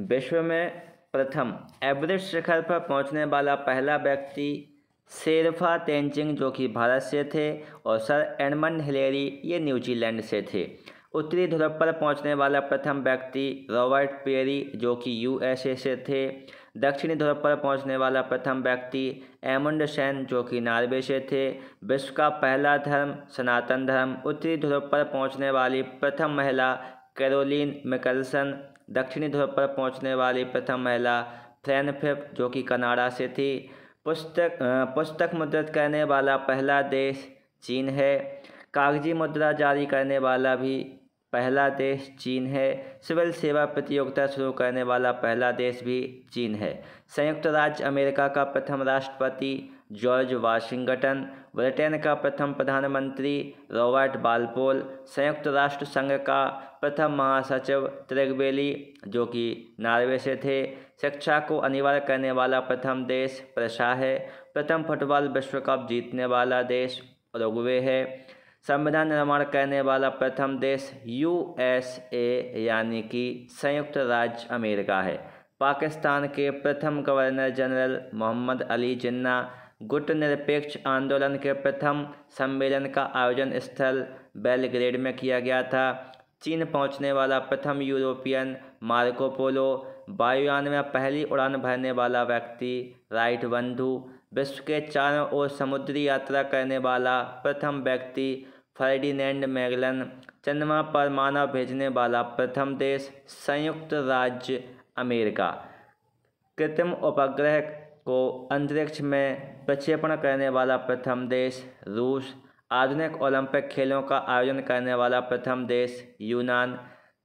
विश्व में प्रथम एवरेस्ट शिखर पर पहुंचने वाला पहला व्यक्ति शेरफा तेंचिंग जो कि भारत से थे और सर एडमंड हिलेरी ये न्यूजीलैंड से थे उत्तरी ध्रुव पर पहुंचने वाला प्रथम व्यक्ति रॉबर्ट पेरी जो कि यूएसए से थे दक्षिणी ध्रुव पर पहुंचने वाला प्रथम व्यक्ति एमंड सेन जो कि नार्वे से थे विश्व का पहला धर्म सनातन धर्म उत्तरी ध्रुव पर पहुंचने वाली प्रथम महिला कैरोलिन मिकलसन दक्षिणी ध्रुव पर पहुंचने वाली प्रथम महिला फ्रैनफिप जो कि कनाडा से थी पुस्तक पुस्तक मुद्रित करने वाला पहला देश चीन है कागजी मुद्रा जारी करने वाला भी पहला देश चीन है सिविल सेवा प्रतियोगिता शुरू करने वाला पहला देश भी चीन है संयुक्त राज्य अमेरिका का प्रथम राष्ट्रपति जॉर्ज वाशिंगटन ब्रिटेन का प्रथम प्रधानमंत्री रॉबर्ट बालपोल संयुक्त राष्ट्र संघ का प्रथम महासचिव त्रिगबेली जो कि नार्वे से थे शिक्षा को अनिवार्य करने वाला प्रथम देश प्रशा है प्रथम फुटबॉल विश्व कप जीतने वाला देश उरुग्वे है संविधान निर्माण करने वाला प्रथम देश यूएसए यानी कि संयुक्त राज्य अमेरिका है पाकिस्तान के प्रथम गवर्नर जनरल मोहम्मद अली जिन्ना गुट निरपेक्ष आंदोलन के प्रथम सम्मेलन का आयोजन स्थल बेलग्रेड में किया गया था चीन पहुंचने वाला प्रथम यूरोपियन मार्को पोलो वायुयान में पहली उड़ान भरने वाला व्यक्ति राइट बंधु विश्व के चारों ओर समुद्री यात्रा करने वाला प्रथम व्यक्ति फर्डिनेंड मैगलन चंद्रमा पर मानव भेजने वाला प्रथम देश संयुक्त राज्य अमेरिका कृत्रिम उपग्रह को अंतरिक्ष में प्रक्षेपण करने वाला प्रथम देश रूस आधुनिक ओलंपिक खेलों का आयोजन करने वाला प्रथम देश यूनान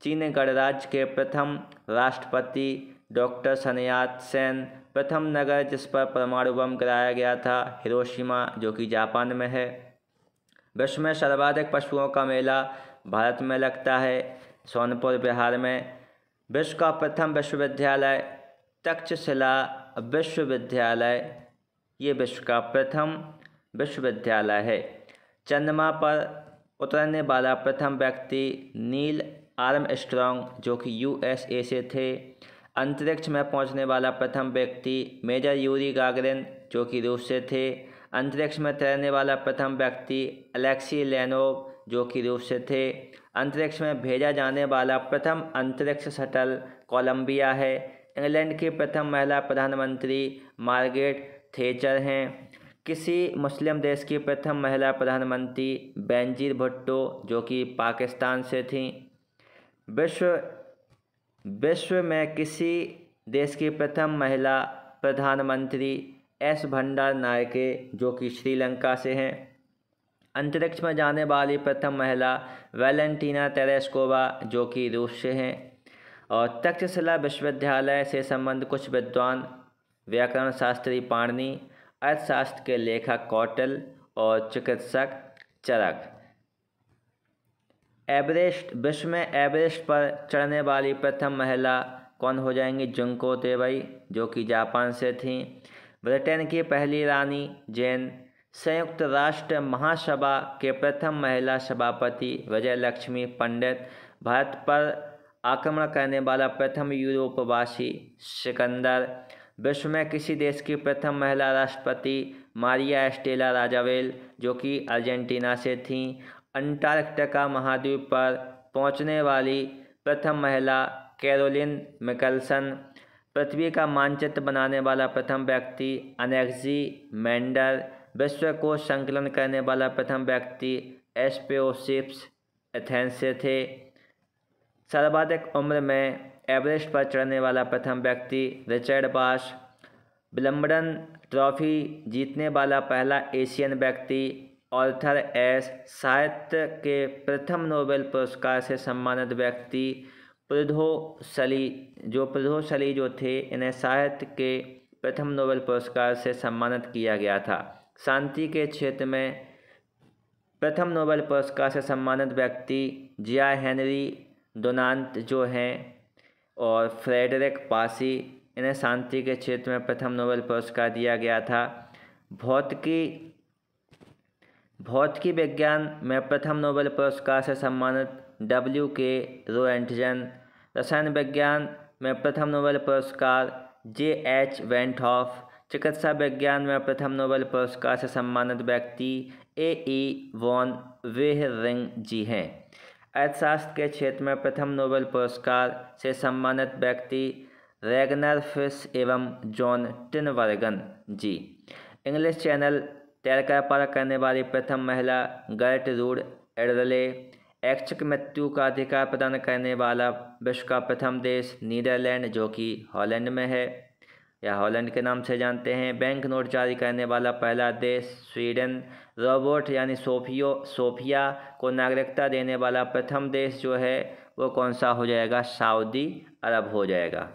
चीन गणराज्य के प्रथम राष्ट्रपति डॉक्टर सनयात सेन प्रथम नगर जिस पर परमाणु बम गिराया गया था हिरोशिमा जो कि जापान में है विश्व में सर्वाधिक पशुओं का मेला भारत में लगता है सोनपुर बिहार में विश्व का प्रथम विश्वविद्यालय तक्षशिला विश्वविद्यालय ये विश्व का प्रथम विश्वविद्यालय है चंद्रमा पर उतरने वाला प्रथम व्यक्ति नील आर्म स्ट्रॉन्ग जो कि यूएसए से थे अंतरिक्ष में पहुंचने वाला प्रथम व्यक्ति मेजर यूरी गागरिन जो कि रूस से थे अंतरिक्ष में तैरने वाला प्रथम व्यक्ति अलेक्सी लेनोव जो कि रूस से थे अंतरिक्ष में भेजा जाने वाला प्रथम अंतरिक्ष शटल कोलंबिया है इंग्लैंड की प्रथम महिला प्रधानमंत्री मार्गेट थेचर हैं किसी मुस्लिम देश की प्रथम महिला प्रधानमंत्री बेंजीर भुट्टो जो कि पाकिस्तान से थीं विश्व विश्व में किसी देश की प्रथम महिला प्रधानमंत्री एस भंडार नायके जो कि श्रीलंका से हैं अंतरिक्ष में जाने वाली प्रथम महिला वैलेंटीना टेरेस्कोवा जो कि रूस से हैं और तक्षशिला विश्वविद्यालय से संबंध कुछ विद्वान व्याकरण शास्त्री पाणनी अर्थशास्त्र के लेखक कौटल और चिकित्सक चरक एवरेस्ट विश्व में एवरेस्ट पर चढ़ने वाली प्रथम महिला कौन हो जाएंगी जुंको तेबई जो कि जापान से थीं ब्रिटेन की पहली रानी जैन संयुक्त राष्ट्र महासभा के प्रथम महिला सभापति विजय लक्ष्मी पंडित भारत पर आक्रमण करने वाला प्रथम यूरोपवासी सिकंदर विश्व में किसी देश की प्रथम महिला राष्ट्रपति मारिया एस्टेला राजावेल जो कि अर्जेंटीना से थी अंटार्कटिका महाद्वीप पर पहुंचने वाली प्रथम महिला कैरोलिन मिकलसन पृथ्वी का मानचित्र बनाने वाला प्रथम व्यक्ति अनेक्जी मेंडर विश्व को संकलन करने वाला प्रथम व्यक्ति एस्पेओसिप्स एथेंस से थे सर्वाधिक उम्र में एवरेस्ट पर चढ़ने वाला प्रथम व्यक्ति रिचर्ड बाश ब्लम्बडन ट्रॉफी जीतने वाला पहला एशियन व्यक्ति ऑर्थर एस साहित्य के प्रथम नोबेल पुरस्कार से सम्मानित व्यक्ति प्रधोशली जो प्रधोशली जो थे इन्हें साहित्य के प्रथम नोबेल पुरस्कार से सम्मानित किया गया था शांति के क्षेत्र में प्रथम नोबेल पुरस्कार से सम्मानित व्यक्ति जिया हेनरी डोनान्त जो हैं और फ्रेडरिक पासी इन्हें शांति के क्षेत्र में प्रथम नोबेल पुरस्कार दिया गया था भौतिकी भौतिकी विज्ञान में प्रथम नोबेल पुरस्कार से सम्मानित डब्ल्यू के रो एंटजन रसायन विज्ञान में प्रथम नोबेल पुरस्कार जे एच वेंटहॉफ चिकित्सा विज्ञान में प्रथम नोबेल पुरस्कार से सम्मानित व्यक्ति ए ई वॉन वेहरिंग जी हैं अर्थशास्त्र के क्षेत्र में प्रथम नोबेल पुरस्कार से सम्मानित व्यक्ति रेगनर फिस एवं John Tinbergen ji English Channel तैरकर पार करने वाली प्रथम महिला गर्ट रूड एडरले ऐच्छिक मृत्यु का अधिकार प्रदान करने वाला विश्व का प्रथम देश नीदरलैंड जो कि हॉलैंड में है या हॉलैंड के नाम से जानते हैं बैंक नोट जारी करने वाला पहला देश स्वीडन रोबोट यानी सोफियो सोफिया को नागरिकता देने वाला प्रथम देश जो है वो कौन सा हो जाएगा सऊदी अरब हो जाएगा